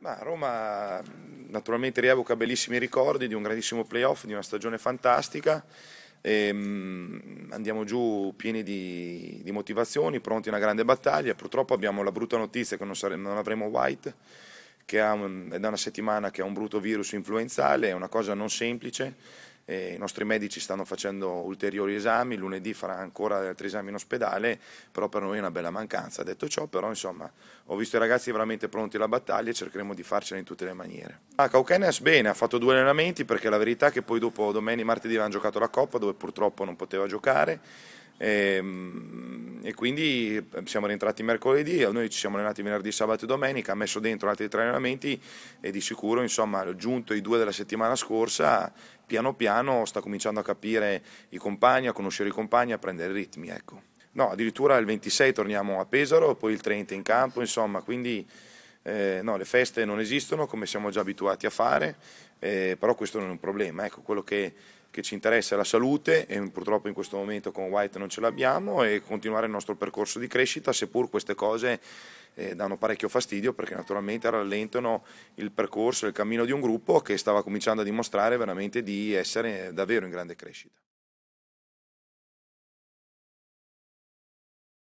Ma Roma naturalmente rievoca bellissimi ricordi di un grandissimo playoff, di una stagione fantastica. E, um, andiamo giù pieni di, di, motivazioni, pronti a una grande battaglia. Purtroppo abbiamo la brutta notizia che non, non avremo White, che un, è da una settimana che ha un brutto virus influenzale, è una cosa non semplice eh, i nostri medici stanno facendo ulteriori esami, lunedì farà ancora altri esami in ospedale, però per noi è una bella mancanza. Detto ciò, però insomma, ho visto i ragazzi veramente pronti alla battaglia e cercheremo di farcela in tutte le maniere. Ah, Caucanes bene, ha fatto due allenamenti perché la verità è che poi dopo domenica e martedì avevano giocato la Coppa dove purtroppo non poteva giocare e, ehm, e, quindi eh, siamo rientrati mercoledì, noi ci siamo allenati venerdì, sabato e domenica, ha messo dentro altri tre allenamenti e di sicuro insomma giunto i due della settimana scorsa piano piano sta cominciando a capire i compagni, a conoscere i compagni, a prendere i ritmi ecco. No, addirittura il 26 torniamo a Pesaro, poi il 30 in campo, insomma, quindi eh, no, le feste non esistono come siamo già abituati a fare, eh, però questo non è un problema. Ecco, quello che, che, ci interessa è la salute e purtroppo in questo momento con White non ce l'abbiamo e continuare il nostro percorso di crescita, seppur queste cose eh, danno parecchio fastidio perché naturalmente rallentano il percorso, il cammino di un gruppo che stava cominciando a dimostrare veramente di essere davvero in grande crescita.